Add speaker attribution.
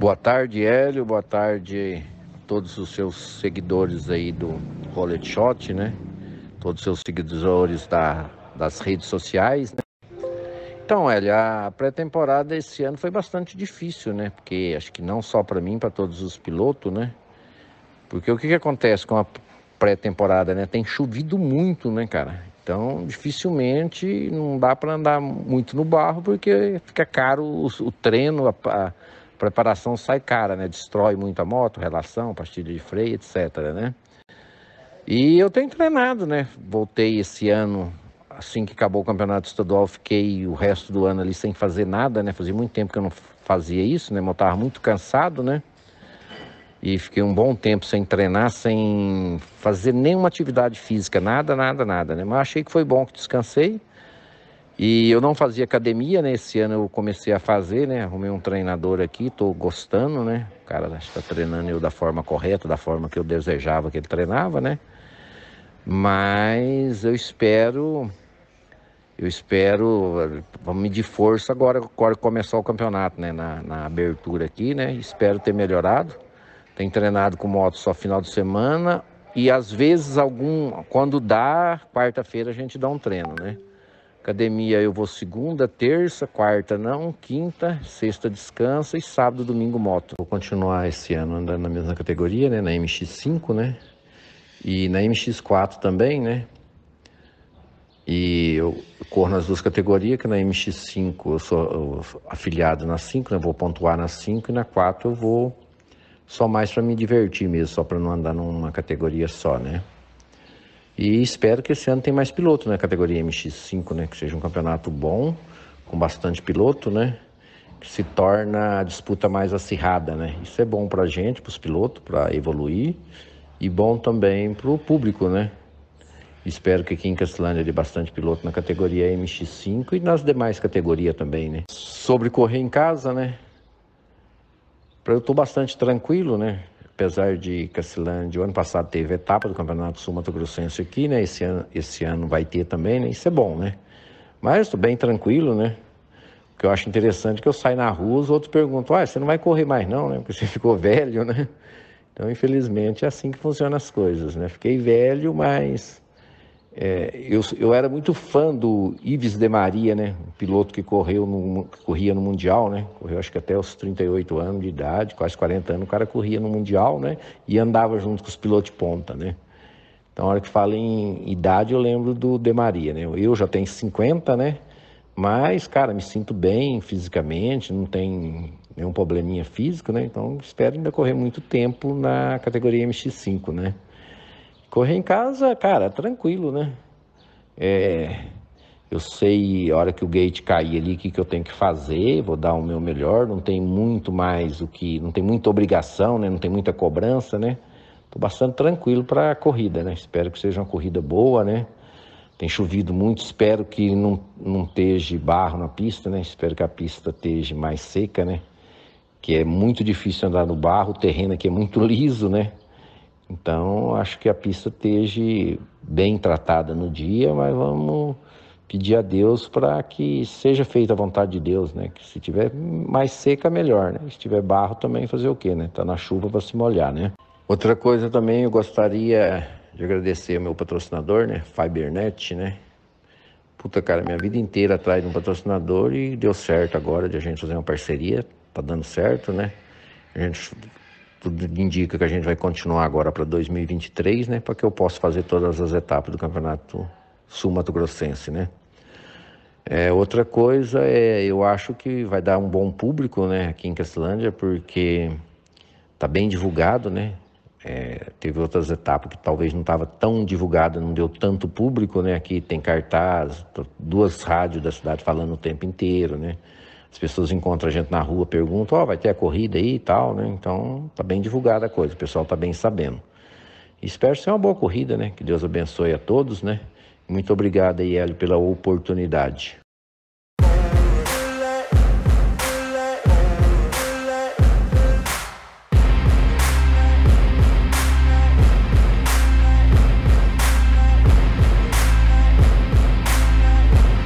Speaker 1: Boa tarde, Hélio. Boa tarde todos os seus seguidores aí do Rolet Shot, né? Todos os seus seguidores da, das redes sociais, né? Então, Hélio, a pré-temporada esse ano foi bastante difícil, né? Porque acho que não só para mim, para todos os pilotos, né? Porque o que, que acontece com a pré-temporada, né? Tem chovido muito, né, cara? Então, dificilmente não dá para andar muito no barro, porque fica caro o, o treino, a, a preparação sai cara, né? Destrói muito a moto, relação, pastilha de freio, etc, né? E eu tenho treinado, né? Voltei esse ano, assim que acabou o campeonato estadual, fiquei o resto do ano ali sem fazer nada, né? Fazia muito tempo que eu não fazia isso, né? Eu estava muito cansado, né? E fiquei um bom tempo sem treinar, sem fazer nenhuma atividade física, nada, nada, nada, né? Mas achei que foi bom que descansei. E eu não fazia academia, né? Esse ano eu comecei a fazer, né? Arrumei um treinador aqui, estou gostando, né? O cara está treinando eu da forma correta, da forma que eu desejava que ele treinava, né? Mas eu espero eu espero, vamos medir força agora, agora começar o campeonato, né? Na, na, abertura aqui, né? Espero ter melhorado. Tenho treinado com moto só final de semana e às vezes algum, quando dá, quarta-feira a gente dá um treino, né? Academia eu vou segunda, terça, quarta não, quinta, sexta descansa e sábado, domingo moto. Vou continuar esse ano andando na mesma categoria, né, na MX5, né? E na MX4 também, né? E eu corro nas duas categorias, que na MX5 eu sou afiliado na 5, né? Vou pontuar na 5 e na 4 eu vou só mais para me divertir mesmo, só para não andar numa categoria só, né? E espero que esse ano tenha mais piloto na categoria MX5, né? Que seja um campeonato bom, com bastante piloto, né? Que se torna a disputa mais acirrada, né? Isso é bom para a gente, para os pilotos, para evoluir e bom também para o público, né? Espero que aqui em Castelândia dê bastante piloto na categoria MX5 e nas demais categorias também, né? Sobre correr em casa, né? Eu estou bastante tranquilo, né? apesar de Cacilândia, o ano passado teve etapa do Campeonato Sul Mato Grossense aqui, né? Esse ano, esse ano vai ter também, né? Isso é bom, né? Mas estou bem tranquilo, né? O que eu acho interessante é que eu saio na rua, os outros perguntam, ah, você não vai correr mais não, né? Porque você ficou velho, né? Então, infelizmente, é assim que funcionam as coisas, né? Fiquei velho, mas é, eu, eu, era muito fã do Ives de Maria, né? Um piloto que correu no, que corria no Mundial, né? Correu acho que até os 38 anos de idade, quase 40 anos, o cara corria no Mundial, né? E andava junto com os pilotos de ponta, né? Então, a hora que fala em idade, eu lembro do de Maria, né? Eu já tenho 50, né? Mas, cara, me sinto bem fisicamente, não tem nenhum probleminha físico, né? Então, espero ainda correr muito tempo na categoria MX5, né? Correr em casa, cara, tranquilo, né? É, eu sei a hora que o gate cair ali, o que, que eu tenho que fazer, vou dar o meu melhor, não tem muito mais o que. Não tem muita obrigação, né? Não tem muita cobrança, né? Tô bastante tranquilo para a corrida, né? Espero que seja uma corrida boa, né? Tem chovido muito, espero que não, não esteja barro na pista, né? Espero que a pista esteja mais seca, né? Que é muito difícil andar no barro, o terreno aqui é muito liso, né? Então, acho que a pista esteja bem tratada no dia, mas vamos pedir a Deus para que seja feita a vontade de Deus, né? Que se tiver mais seca, melhor, né? Se tiver barro também fazer o quê, né? Tá na chuva para se molhar, né? Outra coisa também eu gostaria de agradecer ao meu patrocinador, né? Fibernet, né? Puta cara, minha vida inteira atrás de um patrocinador e deu certo agora de a gente fazer uma parceria, tá dando certo, né? A gente tudo indica que a gente vai continuar agora para 2023, né? Para que eu possa fazer todas as etapas do Campeonato Sul-Mato Grossense, né? É, outra coisa é, eu acho que vai dar um bom público, né, aqui em Castelândia, porque tá bem divulgado, né? É, teve outras etapas que talvez não estava tão divulgada, não deu tanto público, né? Aqui tem cartaz, duas rádios da cidade falando o tempo inteiro, né? As pessoas encontram a gente na rua, perguntam, ó, oh, vai ter a corrida aí e tal, né? Então, tá bem divulgada a coisa, o pessoal tá bem sabendo. Espero ser uma boa corrida, né? Que Deus abençoe a todos, né? Muito obrigado aí, Hélio, pela oportunidade.